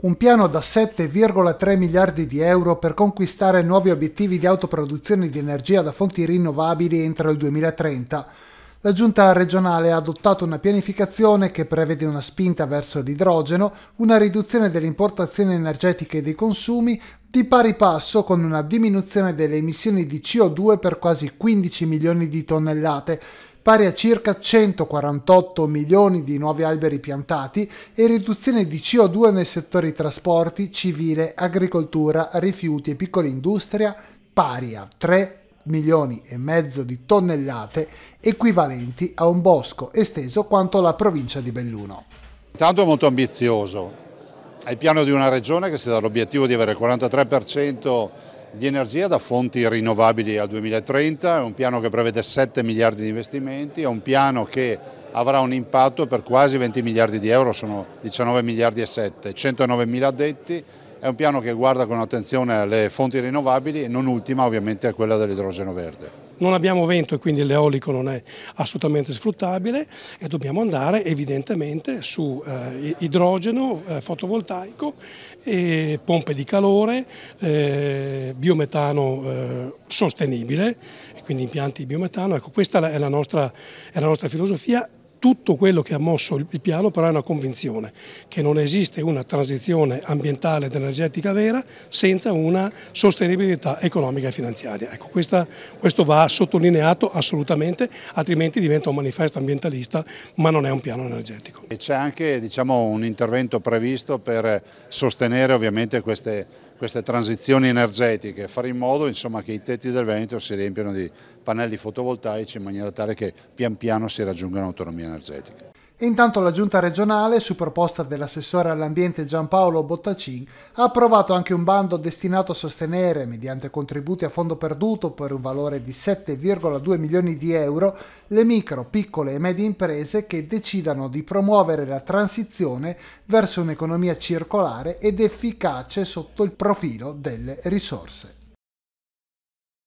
un piano da 7,3 miliardi di euro per conquistare nuovi obiettivi di autoproduzione di energia da fonti rinnovabili entro il 2030. La giunta regionale ha adottato una pianificazione che prevede una spinta verso l'idrogeno, una riduzione delle importazioni energetiche e dei consumi, di pari passo con una diminuzione delle emissioni di CO2 per quasi 15 milioni di tonnellate, pari a circa 148 milioni di nuovi alberi piantati e riduzione di CO2 nei settori trasporti, civile, agricoltura, rifiuti e piccola industria pari a 3 milioni e mezzo di tonnellate equivalenti a un bosco esteso quanto la provincia di Belluno. Intanto è molto ambizioso, è il piano di una regione che si dà l'obiettivo di avere il 43% di energia da fonti rinnovabili al 2030, è un piano che prevede 7 miliardi di investimenti, è un piano che avrà un impatto per quasi 20 miliardi di euro, sono 19 miliardi e 7, 109 mila addetti, è un piano che guarda con attenzione alle fonti rinnovabili e non ultima ovviamente è quella dell'idrogeno verde non abbiamo vento e quindi l'eolico non è assolutamente sfruttabile e dobbiamo andare evidentemente su eh, idrogeno, eh, fotovoltaico, e pompe di calore, eh, biometano eh, sostenibile, quindi impianti di biometano. Ecco, questa è la nostra, è la nostra filosofia tutto quello che ha mosso il piano però è una convinzione che non esiste una transizione ambientale ed energetica vera senza una sostenibilità economica e finanziaria. Ecco, questa, questo va sottolineato assolutamente, altrimenti diventa un manifesto ambientalista ma non è un piano energetico. c'è anche diciamo, un intervento previsto per sostenere ovviamente queste queste transizioni energetiche, fare in modo insomma, che i tetti del Veneto si riempiano di pannelli fotovoltaici in maniera tale che pian piano si raggiunga un'autonomia energetica intanto la giunta regionale, su proposta dell'assessore all'ambiente Giampaolo Bottacin, ha approvato anche un bando destinato a sostenere, mediante contributi a fondo perduto per un valore di 7,2 milioni di euro, le micro, piccole e medie imprese che decidano di promuovere la transizione verso un'economia circolare ed efficace sotto il profilo delle risorse.